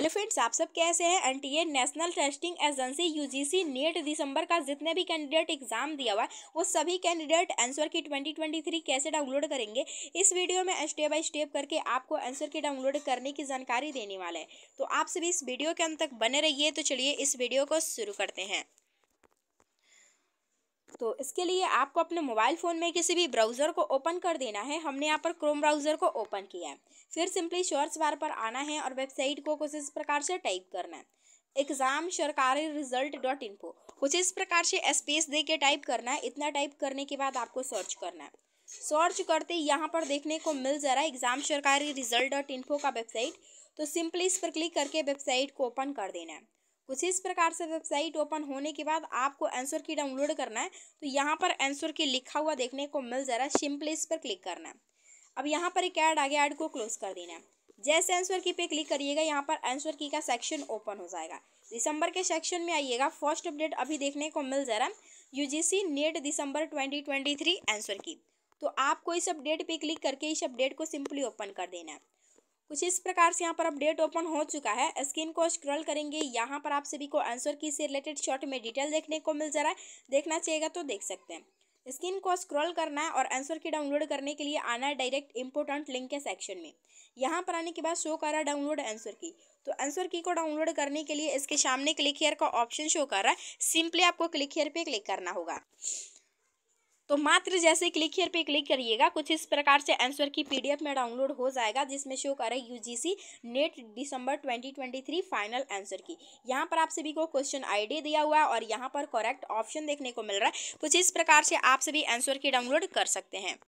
hello friends आप सब कैसे हैं N T A national testing agency U G C net दिसंबर का जितने भी कैंडिडेट एग्जाम दिया हुआ है वो सभी candidate answer key twenty twenty three कैसे डाउनलोड करेंगे इस वीडियो में स्टेप बाय स्टेप करके आपको आंसर की डाउनलोड करने की जानकारी देने वाला है तो आप सभी इस वीडियो के अंत तक बने रहिए तो चलिए इस वीडियो को शुरू करते हैं तो इसके लिए आपको अपने मोबाइल फ़ोन में किसी भी ब्राउज़र को ओपन कर देना है हमने यहाँ पर क्रोम ब्राउज़र को ओपन किया है फिर सिंपली सर्च बार पर आना है और वेबसाइट को कुछ इस प्रकार से टाइप करना है exam Sarkari result dot info कुछ इस प्रकार से स्पेस दे के टाइप करना है इतना टाइप करने के बाद आपको सर्च करना है सर्च करते यहाँ पर देखने को मिल जा रहा है exam Sarkari result dot info का वेबसाइट तो सिंपली इस पर क्लिक करके वेबसाइट को ओपन कर देना है कुछ इस प्रकार से वेबसाइट ओपन होने के बाद आपको आंसर की डाउनलोड करना है तो यहाँ पर आंसर की लिखा हुआ देखने को मिल जा रहा है सिंपली इस पर क्लिक करना है अब यहाँ पर एक ऐड आ गया ऐड को क्लोज कर देना है जैसे आंसर की पे क्लिक करिएगा यहाँ पर आंसर की का सेक्शन ओपन हो जाएगा दिसंबर के सेक्शन में आइएगा फर्स्ट अपडेट अभी देखने को मिल जा रहा है सी नेट दिसंबर थ्री आंसर की तो आपको इस अपडेट पे क्लिक करके इस अपडेट को सिंपली ओपन कर देना है कुछ इस प्रकार से यहाँ पर अपडेट ओपन हो चुका है स्क्रीन को स्क्रॉल करेंगे यहाँ पर आप सभी को आंसर की से रिलेटेड शॉर्ट में डिटेल देखने को मिल जा रहा है देखना चाहिएगा तो देख सकते हैं स्क्रीन को स्क्रॉल करना है और आंसर की डाउनलोड करने के लिए आना है डायरेक्ट इंपोर्टेंट लिंक के सेक्शन में यहाँ पर आने के बाद शो कर रहा है डाउनलोड आंसर की तो आंसर की को डाउनलोड करने के लिए इसके सामने क्लिक हेयर का ऑप्शन शो कर रहा है सिंपली आपको क्लिक हेयर पे क्लिक करना होगा तो मात्र जैसे क्लिक हेयर पे क्लिक करिएगा कुछ इस प्रकार से आंसर की पीडीएफ में डाउनलोड हो जाएगा जिसमें शो कर रहा है यूजीसी नेट दिसंबर 2023 फाइनल आंसर की यहाँ पर आप सभी को क्वेश्चन आईडी दिया हुआ है और यहाँ पर करेक्ट ऑप्शन देखने को मिल रहा है कुछ इस प्रकार से आप सभी आंसर की डाउनलोड कर सकते हैं